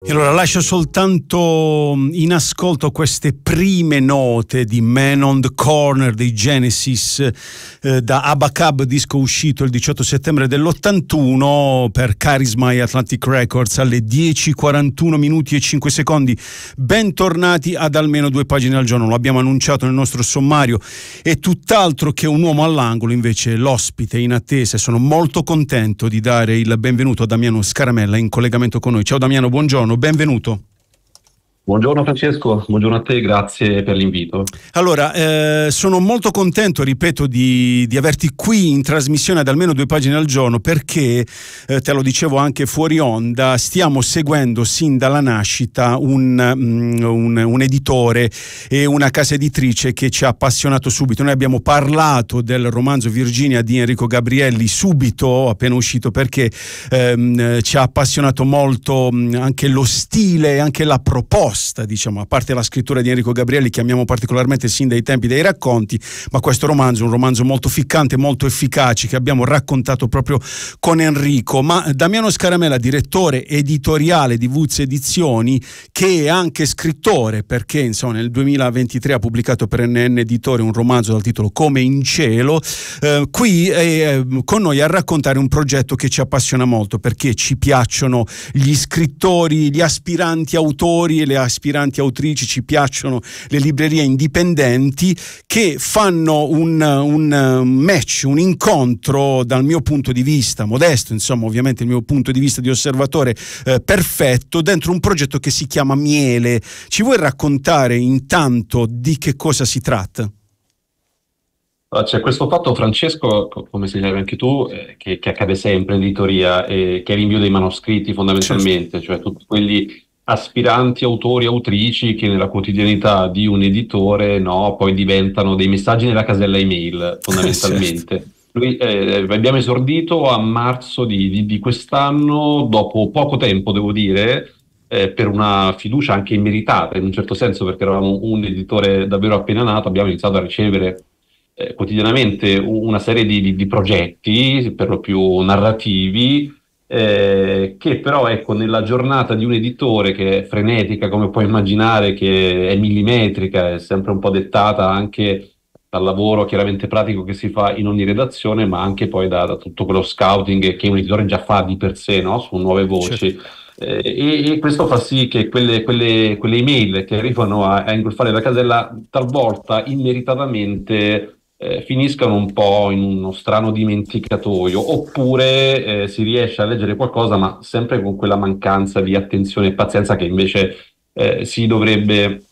E allora lascio soltanto mm, in ascolto queste prime note di Man on the Corner dei Genesis eh, da Abacab, disco uscito il 18 settembre dell'81 per Charisma e Atlantic Records alle 10.41 minuti e 5 secondi. Bentornati ad almeno due pagine al giorno, lo abbiamo annunciato nel nostro sommario. È tutt'altro che un uomo all'angolo, invece l'ospite in attesa e sono molto contento di dare il benvenuto a Damiano Scaramella in collegamento con noi. Ciao Damiano, buongiorno. Buono, benvenuto. Buongiorno Francesco, buongiorno a te, grazie per l'invito. Allora, eh, sono molto contento, ripeto, di, di, averti qui in trasmissione ad almeno due pagine al giorno perché, eh, te lo dicevo anche fuori onda, stiamo seguendo sin dalla nascita un, um, un, un, editore e una casa editrice che ci ha appassionato subito. Noi abbiamo parlato del romanzo Virginia di Enrico Gabrielli subito, appena uscito, perché ehm, ci ha appassionato molto mm, anche lo stile, anche la proposta basta, diciamo, a parte la scrittura di Enrico Gabrielli che amiamo particolarmente sin dai tempi dei racconti, ma questo romanzo è un romanzo molto ficcante, molto efficace che abbiamo raccontato proprio con Enrico, ma Damiano Scaramella, direttore editoriale di Vuz Edizioni, che è anche scrittore perché insomma, nel 2023 ha pubblicato per NN Editore un romanzo dal titolo Come in cielo, eh, qui è eh, con noi a raccontare un progetto che ci appassiona molto perché ci piacciono gli scrittori, gli aspiranti autori e le aspiranti autrici ci piacciono le librerie indipendenti che fanno un, un um, match, un incontro dal mio punto di vista, modesto insomma ovviamente il mio punto di vista di osservatore eh, perfetto, dentro un progetto che si chiama Miele. Ci vuoi raccontare intanto di che cosa si tratta? C'è questo fatto, Francesco, come segnalavi anche tu, eh, che, che, accade sempre in editoria, eh, che è l'invio dei manoscritti fondamentalmente, certo. cioè tutti quelli aspiranti autori e autrici che nella quotidianità di un editore no, poi diventano dei messaggi nella casella email fondamentalmente. certo. Lui, eh, abbiamo esordito a marzo di, di, di, quest'anno, dopo poco tempo devo dire, eh, per una fiducia anche immeritata in un certo senso perché eravamo un editore davvero appena nato, abbiamo iniziato a ricevere eh, quotidianamente una serie di, di progetti per lo più narrativi eh, che però ecco, nella giornata di un editore che è frenetica, come puoi immaginare, che è millimetrica, è sempre un po' dettata anche dal lavoro chiaramente pratico che si fa in ogni redazione, ma anche poi da, da tutto quello scouting che un editore già fa di per sé no? su nuove certo. voci. Certo. Eh, e, e, questo fa sì che quelle, quelle, quelle email che arrivano a, a ingolfare la casella talvolta immeritatamente eh, finiscano un po' in uno strano dimenticatoio, oppure eh, si riesce a leggere qualcosa, ma sempre con quella mancanza di attenzione e pazienza che invece eh, si dovrebbe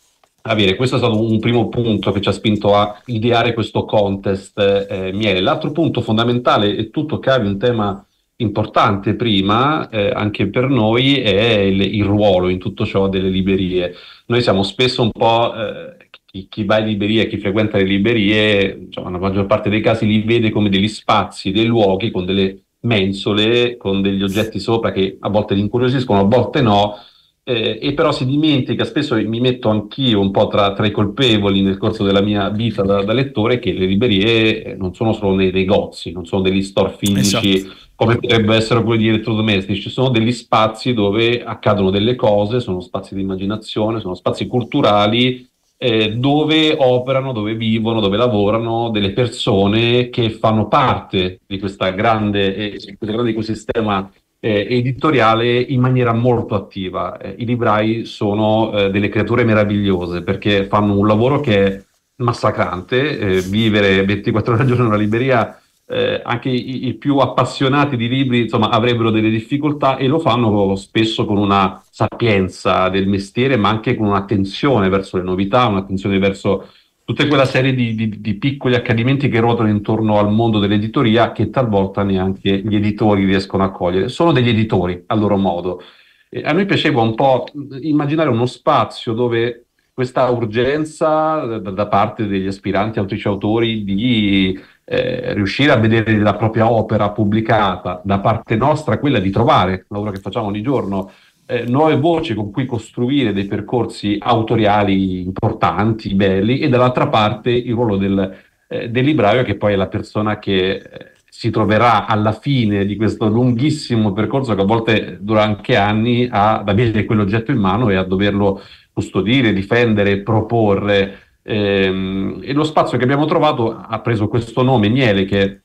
avere. Questo è stato un primo punto che ci ha spinto a ideare questo contest eh, miele. L'altro punto fondamentale, e tu toccavi un tema importante prima eh, anche per noi è il, il, ruolo in tutto ciò delle librerie. Noi siamo spesso un po' eh, chi, chi, va in libreria, chi frequenta le librerie, insomma, la maggior parte dei casi li vede come degli spazi, dei luoghi con delle mensole, con degli oggetti sopra che a volte li incuriosiscono, a volte no, eh, e però si dimentica, spesso mi metto anch'io un po' tra, tra i colpevoli nel corso della mia vita da, da, lettore, che le librerie eh, non sono solo dei negozi, non sono degli store fisici esatto. come potrebbero essere quelli di elettrodomestici, sono degli spazi dove accadono delle cose, sono spazi di immaginazione, sono spazi culturali eh, dove operano, dove vivono, dove lavorano delle persone che fanno parte di, grande, eh, di questo grande ecosistema eh, editoriale in maniera molto attiva. Eh, I librai sono eh, delle creature meravigliose perché fanno un lavoro che è massacrante, eh, vivere 24 ore al giorno in una libreria eh, anche i, i, più appassionati di libri insomma, avrebbero delle difficoltà e lo fanno spesso con una sapienza del mestiere, ma anche con un'attenzione verso le novità, un'attenzione verso tutta quella serie di, di, di piccoli accadimenti che ruotano intorno al mondo dell'editoria che talvolta neanche gli editori riescono a cogliere. Sono degli editori a loro modo. E a noi piaceva un po' immaginare uno spazio dove questa urgenza da, da parte degli aspiranti autrici autori di eh, riuscire a vedere la propria opera pubblicata da parte nostra, quella di trovare, lavoro che facciamo ogni giorno, eh, nuove voci con cui costruire dei percorsi autoriali importanti, belli, e dall'altra parte il ruolo del, eh, del libraio che poi è la persona che eh, si troverà alla fine di questo lunghissimo percorso che a volte dura anche anni ad avere quell'oggetto in mano e a doverlo custodire, difendere, proporre, Ehm, e lo spazio che abbiamo trovato ha preso questo nome, Miele, che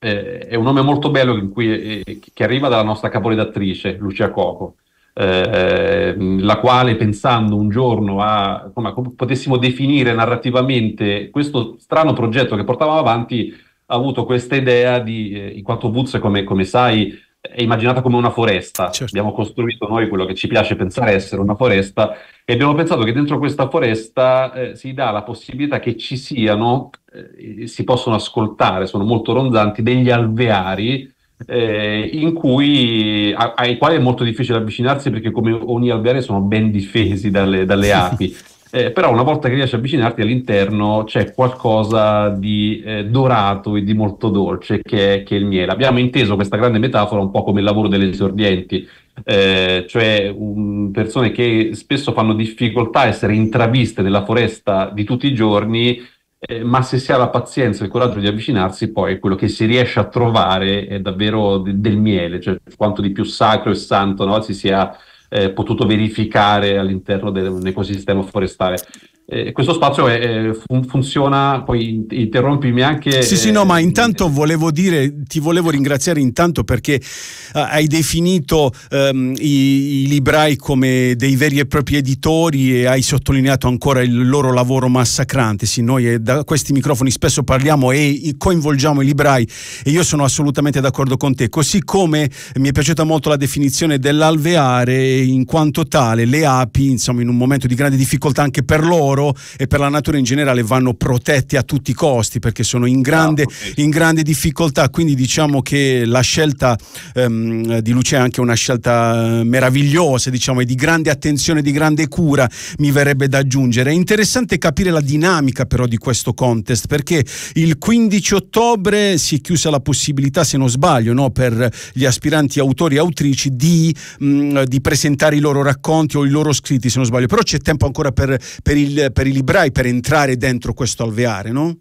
eh, è un nome molto bello cui, eh, che arriva dalla nostra caporedattrice, Lucia Coco. Eh, la quale pensando un giorno a come potessimo definire narrativamente questo strano progetto che portavamo avanti, ha avuto questa idea di, eh, in quanto Woods, come, come sai, è immaginata come una foresta. Certo. Abbiamo costruito noi quello che ci piace pensare essere una foresta e abbiamo pensato che dentro questa foresta eh, si dà la possibilità che ci siano, eh, si possono ascoltare, sono molto ronzanti, degli alveari eh, cui, a, ai quali è molto difficile avvicinarsi perché come ogni alveare sono ben difesi dalle, dalle api eh, però una volta che riesci ad avvicinarti all'interno c'è qualcosa di eh, dorato e di molto dolce che è, che è, il miele. Abbiamo inteso questa grande metafora un po' come il lavoro delle esordienti, eh, cioè um, persone che spesso fanno difficoltà a essere intraviste nella foresta di tutti i giorni, eh, ma se si ha la pazienza e il coraggio di avvicinarsi, poi quello che si riesce a trovare è davvero de- del miele, cioè quanto di più sacro e santo no? si sia eh, potuto verificare all'interno dell'ecosistema forestale eh, questo spazio è, eh, eh, fun funziona, poi interrompimi anche. Sì, sì, eh, no, ma intanto volevo dire, ti volevo ringraziare intanto perché uh, hai definito um, i, i, librai come dei veri e propri editori e hai sottolineato ancora il loro lavoro massacrante. Sì, noi da questi microfoni spesso parliamo e coinvolgiamo i librai e io sono assolutamente d'accordo con te, così come mi è piaciuta molto la definizione dell'alveare in quanto tale, le api, insomma, in un momento di grande difficoltà anche per loro, loro e per la natura in generale vanno protetti a tutti i costi perché sono in grande, ah, in grande difficoltà. Quindi diciamo che la scelta ehm, di Lucia è anche una scelta eh, meravigliosa, diciamo, e di grande attenzione, di grande cura, mi verrebbe da aggiungere. È interessante capire la dinamica però di questo contest perché il 15 ottobre si è chiusa la possibilità, se non sbaglio, no, per gli aspiranti autori e autrici di, mh, mm, di presentare i loro racconti o i loro scritti, se non sbaglio. Però c'è tempo ancora per, per il eh, per i librai per entrare dentro questo alveare, no?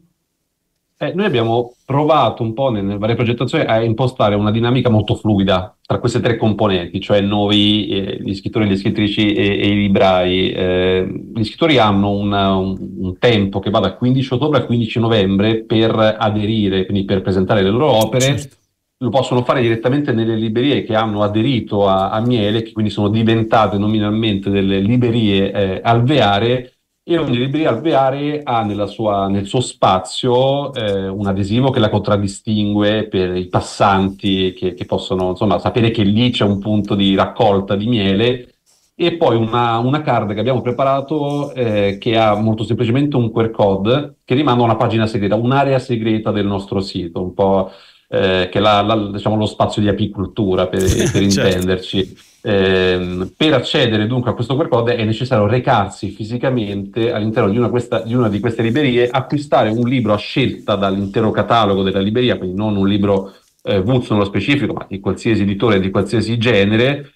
Eh, noi abbiamo provato un po' nelle varie progettazioni a impostare una dinamica molto fluida tra queste tre componenti, cioè noi, eh, gli scrittori, le scrittrici e, e i librai. Eh, gli scrittori hanno una, un, un, tempo che va da 15 ottobre a 15 novembre per aderire, quindi per presentare le loro opere. Certo. Lo possono fare direttamente nelle librerie che hanno aderito a, a Miele, che quindi sono diventate nominalmente delle librerie eh, alveare e ogni libreria alveare ha sua, nel suo spazio eh, un adesivo che la contraddistingue per i passanti che, che possono insomma, sapere che lì c'è un punto di raccolta di miele e poi una, una card che abbiamo preparato eh, che ha molto semplicemente un QR code che rimanda a una pagina segreta, un'area segreta del nostro sito, un po' eh, che la, la, diciamo, lo spazio di apicultura, per, per certo. intenderci. Eh, per accedere dunque a questo QR code è necessario recarsi fisicamente all'interno di una, questa, di una, di queste librerie, acquistare un libro a scelta dall'intero catalogo della libreria, quindi non un libro eh, Woods nello specifico, ma di qualsiasi editore, di qualsiasi genere.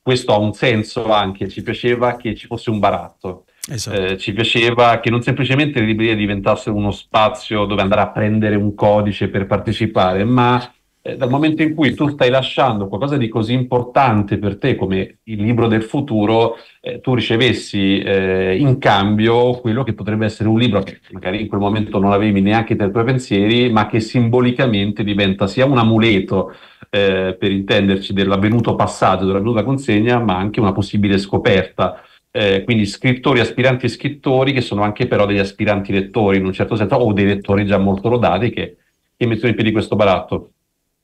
Questo ha un senso anche, ci piaceva che ci fosse un baratto. Esatto. Eh, ci piaceva che non semplicemente le librerie diventassero uno spazio dove andare a prendere un codice per partecipare, ma eh, dal momento in cui tu stai lasciando qualcosa di così importante per te come il libro del futuro, eh, tu ricevessi eh, in cambio quello che potrebbe essere un libro che magari in quel momento non avevi neanche tra i tuoi pensieri, ma che simbolicamente diventa sia un amuleto eh, per intenderci dell'avvenuto passaggio, dell'avvenuta consegna, ma anche una possibile scoperta eh, quindi scrittori, aspiranti scrittori che sono anche però degli aspiranti lettori in un certo senso o dei lettori già molto rodati che, che mettono in piedi questo baratto.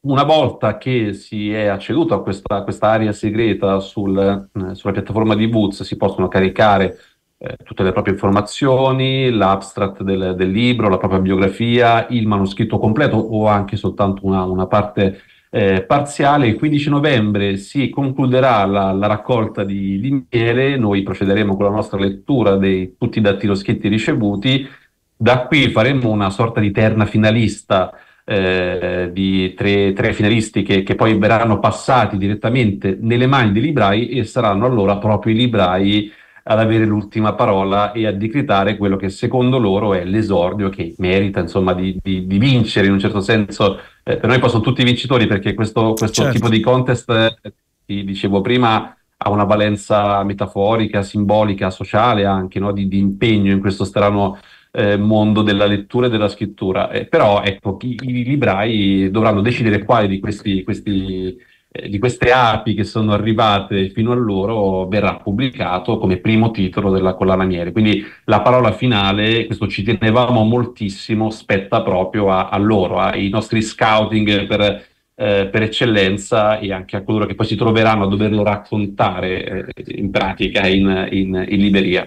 Una volta che si è acceduto a questa, questa area segreta sul, eh, sulla piattaforma di Woods si possono caricare eh, tutte le proprie informazioni, l'abstract del, del, libro, la propria biografia, il manoscritto completo o anche soltanto una, una parte eh, parziale. Il 15 novembre si concluderà la, la raccolta di, di, miele, noi procederemo con la nostra lettura di tutti i dattiloschetti ricevuti, da qui faremo una sorta di terna finalista eh, di tre, tre finalisti che, che, poi verranno passati direttamente nelle mani dei librai e saranno allora proprio i librai ad avere l'ultima parola e a decretare quello che secondo loro è l'esordio che merita insomma di, di, di vincere in un certo senso. Eh, per noi poi sono tutti vincitori perché questo, questo certo. tipo di contest, eh, ti dicevo prima, ha una valenza metaforica, simbolica, sociale anche, no? di, di, impegno in questo strano eh, mondo della lettura e della scrittura. Eh, però ecco, i, i, librai dovranno decidere quale di questi, questi eh, di queste api che sono arrivate fino a loro verrà pubblicato come primo titolo della collana Miele. Quindi la parola finale, questo ci tenevamo moltissimo, spetta proprio a, a loro, ai nostri scouting per, eh, per, eccellenza e anche a coloro che poi si troveranno a doverlo raccontare eh, in pratica in, in, in libreria.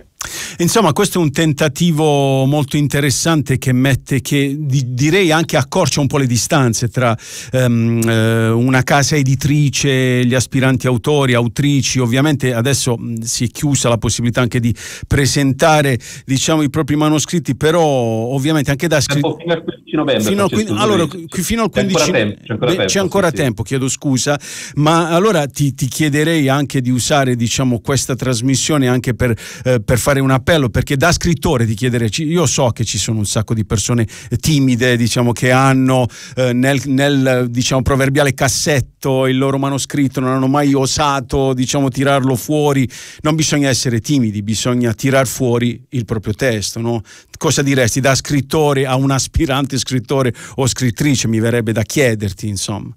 Insomma, questo è un tentativo molto interessante che mette, che di, direi anche accorcia un po' le distanze tra um, eh, una casa editrice, gli aspiranti autori, autrici. Ovviamente adesso mh, si è chiusa la possibilità anche di presentare diciamo, i propri manoscritti, però ovviamente anche da scrittore. Fino al 15 novembre. Fino al, allora, fino al 15 c'è ancora tempo, c'è ancora, beh, tempo, ancora sì, tempo, chiedo scusa, ma allora ti, ti chiederei anche di usare diciamo, questa trasmissione anche per, eh, per fare fare un appello perché da scrittore di chiedere, io so che ci sono un sacco di persone timide diciamo, che hanno eh, nel, nel diciamo, proverbiale cassetto il loro manoscritto, non hanno mai osato diciamo, tirarlo fuori, non bisogna essere timidi, bisogna tirar fuori il proprio testo. No? Cosa diresti da scrittore a un aspirante scrittore o scrittrice, mi verrebbe da chiederti insomma.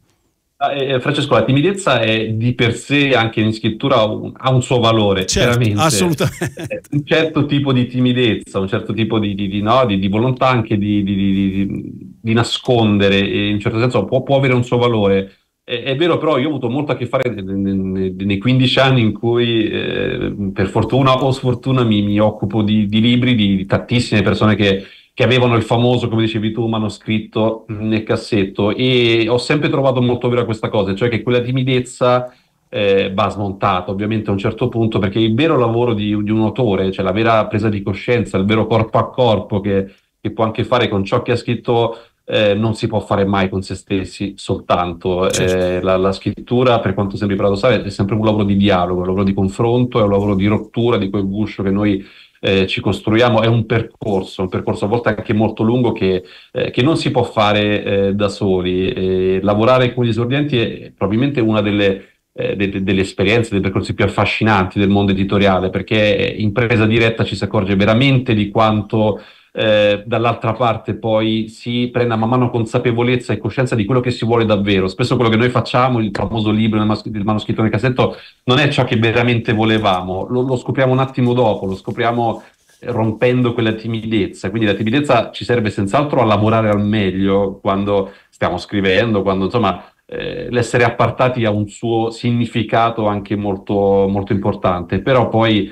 Ah, eh, eh, Francesco, la timidezza è di per sé anche in scrittura un, ha un suo valore, certo, chiaramente. Assolutamente. Eh, un certo tipo di timidezza, un certo tipo di, di, di, no, di volontà anche di, nascondere, in un certo senso può, può avere un suo valore. È, è, vero, però, io ho avuto molto a che fare nei, nei 15 anni in cui, eh, per fortuna o sfortuna, mi, mi occupo di, libri di tantissime persone che che avevano il famoso, come dicevi tu, manoscritto nel cassetto e ho sempre trovato molto vera questa cosa, cioè che quella timidezza eh, va smontata ovviamente a un certo punto perché il vero lavoro di, di, un autore, cioè la vera presa di coscienza, il vero corpo a corpo che, che può anche fare con ciò che ha scritto eh, non si può fare mai con se stessi soltanto. Eh, certo. Eh, la, la, scrittura, per quanto sembri paradossale, è sempre un lavoro di dialogo, un lavoro di confronto, è un lavoro di rottura di quel guscio che noi eh, ci costruiamo, è un percorso, un percorso a volte anche molto lungo che, eh, che non si può fare eh, da soli. Eh, lavorare con gli esordienti è probabilmente una delle eh, de- delle esperienze, dei percorsi più affascinanti del mondo editoriale, perché in presa diretta ci si accorge veramente di quanto eh, dall'altra parte poi si prenda man mano consapevolezza e coscienza di quello che si vuole davvero. Spesso quello che noi facciamo, il famoso libro, il, mas- il manoscritto nel cassetto, non è ciò che veramente volevamo, lo, lo scopriamo un attimo dopo, lo scopriamo eh, rompendo quella timidezza. Quindi la timidezza ci serve senz'altro a lavorare al meglio quando stiamo scrivendo, quando insomma eh, l'essere appartati ha un suo significato anche molto, molto importante, però poi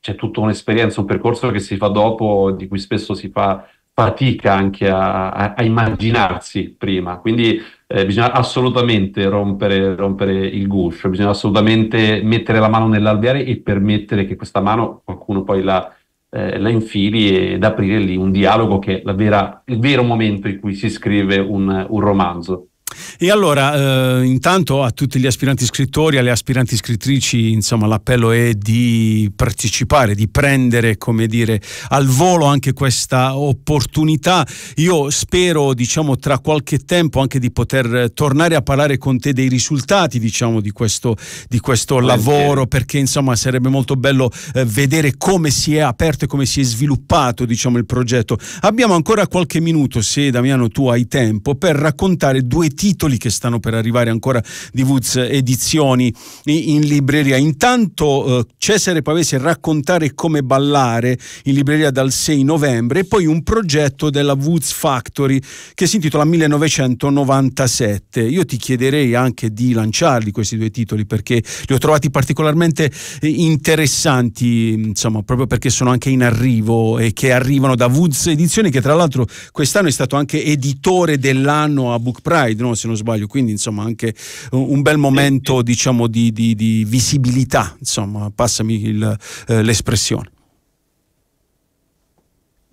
c'è tutta un'esperienza, un percorso che si fa dopo, di cui spesso si fa fatica anche a, a, a immaginarsi prima, quindi eh, bisogna assolutamente rompere, rompere, il guscio, bisogna assolutamente mettere la mano nell'alveare e permettere che questa mano qualcuno poi la, eh, la infili ed aprire lì un dialogo che è vera, il vero momento in cui si scrive un, un romanzo. E allora, eh, intanto a tutti gli aspiranti scrittori, alle aspiranti scrittrici, insomma, l'appello è di partecipare, di prendere, come dire, al volo anche questa opportunità. Io spero, diciamo, tra qualche tempo anche di poter tornare a parlare con te dei risultati, diciamo, di questo, di questo lavoro, perché, insomma, sarebbe molto bello eh, vedere come si è aperto e come si è sviluppato, diciamo, il progetto. Abbiamo ancora qualche minuto, se Damiano tu hai tempo, per raccontare due tipi titoli che stanno per arrivare ancora di Woods Edizioni in libreria. Intanto eh, Cesare Pavese raccontare come ballare in libreria dal 6 novembre e poi un progetto della Woods Factory che si intitola 1997. Io ti chiederei anche di lanciarli questi due titoli perché li ho trovati particolarmente eh, interessanti, insomma, proprio perché sono anche in arrivo e che arrivano da Woods Edizioni che tra l'altro quest'anno è stato anche editore dell'anno a Book Pride, no? se non sbaglio, quindi insomma anche un bel momento diciamo di, di, di visibilità, insomma passami il, eh, l'espressione.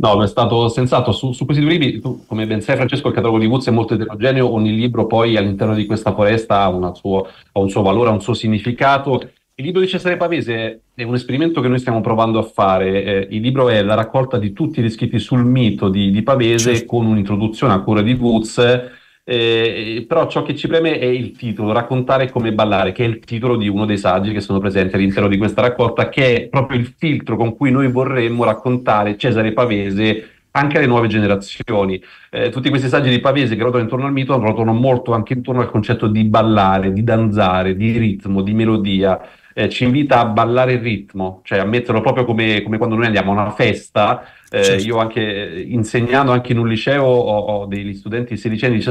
No, è stato sensato. Su, su questi due libri, tu, come ben sai Francesco, il catalogo di Woods è molto eterogeneo, ogni libro poi all'interno di questa foresta ha, suo, ha un suo valore, ha un suo significato. Il libro di Cesare Pavese è un esperimento che noi stiamo provando a fare. Eh, il libro è la raccolta di tutti gli scritti sul mito di, di Pavese certo. con un'introduzione a cura di Woods eh, però ciò che ci preme è il titolo, raccontare come ballare, che è il titolo di uno dei saggi che sono presenti all'interno di questa raccolta, che è proprio il filtro con cui noi vorremmo raccontare Cesare Pavese anche alle nuove generazioni. Eh, tutti questi saggi di Pavese che ruotano intorno al mito ruotano molto anche intorno al concetto di ballare, di danzare, di ritmo, di melodia eh, ci invita a ballare il ritmo, cioè a metterlo proprio come, come quando noi andiamo a una festa. Eh, Io anche eh, insegnando anche in un liceo ho, ho degli studenti sedicenni,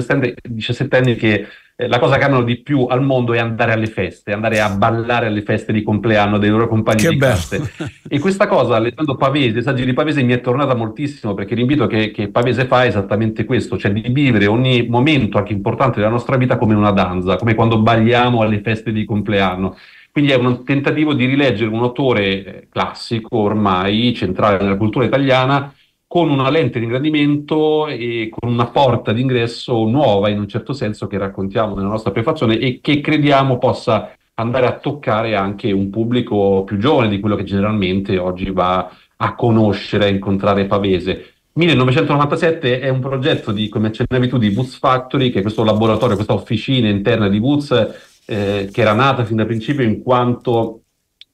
diciassettenni che eh, la cosa che amano di più al mondo è andare alle feste, andare a ballare alle feste di compleanno dei loro compagni che di classe. e questa cosa, leggendo Pavese, saggi di Pavese, mi è tornata moltissimo perché l'invito che, che Pavese fa è esattamente questo, cioè di vivere ogni momento anche importante della nostra vita come una danza, come quando balliamo alle feste di compleanno. Quindi è un tentativo di rileggere un autore eh, classico, ormai centrale nella cultura italiana, con una lente di ingrandimento e con una porta d'ingresso nuova in un certo senso che raccontiamo nella nostra prefazione e che crediamo possa andare a toccare anche un pubblico più giovane di quello che generalmente oggi va a conoscere, a incontrare Pavese. 1997 è un progetto di, come accennavi tu, di Boots Factory, che è questo laboratorio, questa officina interna di Boots eh, che era nata fin dal principio in quanto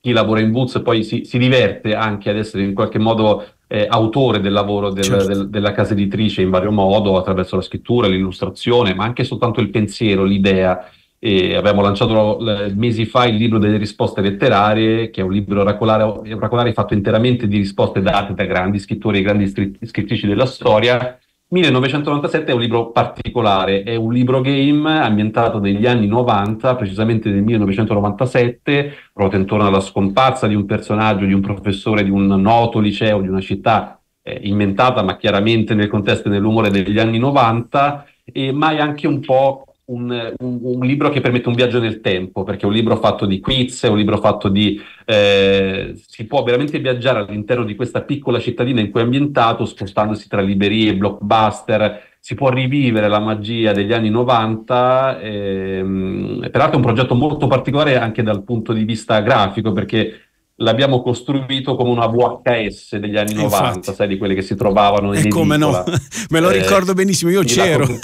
chi lavora in Woods poi si, si diverte anche ad essere in qualche modo eh, autore del lavoro del, certo. del, della casa editrice in vario modo, attraverso la scrittura, l'illustrazione, ma anche soltanto il pensiero, l'idea. E abbiamo lanciato l- eh, mesi fa il libro delle risposte letterarie, che è un libro oracolare, racolare fatto interamente di risposte date da grandi scrittori e grandi scrittrici della storia, 1997 è un libro particolare, è un libro game ambientato negli anni 90, precisamente nel 1997, proprio intorno alla scomparsa di un personaggio, di un professore di un noto liceo, di una città eh, inventata ma chiaramente nel contesto e nell'umore degli anni 90, e mai anche un po' un, un, un, libro che permette un viaggio nel tempo, perché è un libro fatto di quiz, è un libro fatto di... Eh, si può veramente viaggiare all'interno di questa piccola cittadina in cui è ambientato, spostandosi tra librerie, blockbuster, si può rivivere la magia degli anni 90, ehm, peraltro è un progetto molto particolare anche dal punto di vista grafico, perché l'abbiamo costruito come una VHS degli anni Infatti. 90, sai, di quelle che si trovavano in E come no, me lo eh, ricordo benissimo, io c'ero.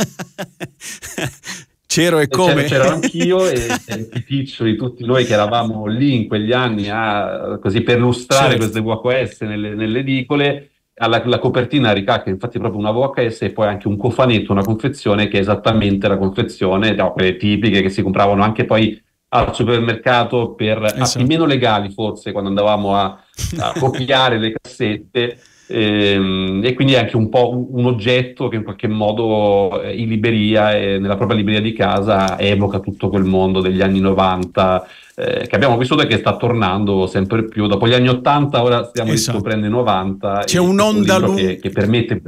C'ero e come? C'ero, c'ero anch'io e, e Piticcio di tutti noi che eravamo lì in quegli anni a così perlustrare certo. queste VHS nelle, nelle edicole. Alla, la copertina ricacca, infatti, proprio una VHS e poi anche un cofanetto, una confezione che è esattamente la confezione, no, quelle tipiche che si compravano anche poi al supermercato per esatto. meno legali forse quando andavamo a, a copiare le cassette e, ehm, e quindi è anche un po' un, un oggetto che in qualche modo eh, in libreria, nella propria libreria di casa, evoca tutto quel mondo degli anni 90 eh, che abbiamo vissuto e che sta tornando sempre più. Dopo gli anni 80, ora stiamo esatto. riscoprendo i 90. C'è un'onda un lunga che, che, permette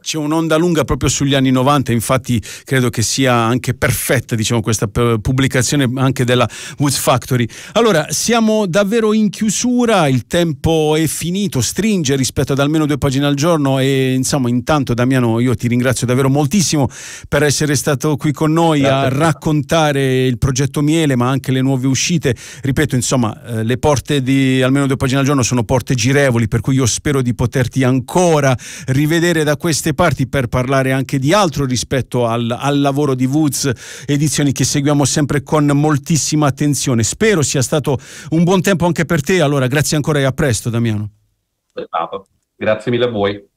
C'è un'onda lunga proprio sugli anni 90, infatti credo che sia anche perfetta diciamo, questa pubblicazione anche della Woods Factory. Allora, siamo davvero in chiusura, il tempo è finito, stringe rispetto ad almeno due pagine al giorno e insomma intanto Damiano io ti ringrazio davvero moltissimo per essere stato qui con noi Grazie. a raccontare il progetto Miele ma anche le nuove nuove uscite. Ripeto, insomma, eh, le porte di almeno due pagine al giorno sono porte girevoli, per cui io spero di poterti ancora rivedere da queste parti per parlare anche di altro rispetto al, al lavoro di Woods Edizioni che seguiamo sempre con moltissima attenzione. Spero sia stato un buon tempo anche per te. Allora, grazie ancora e a presto, Damiano. Grazie mille a voi.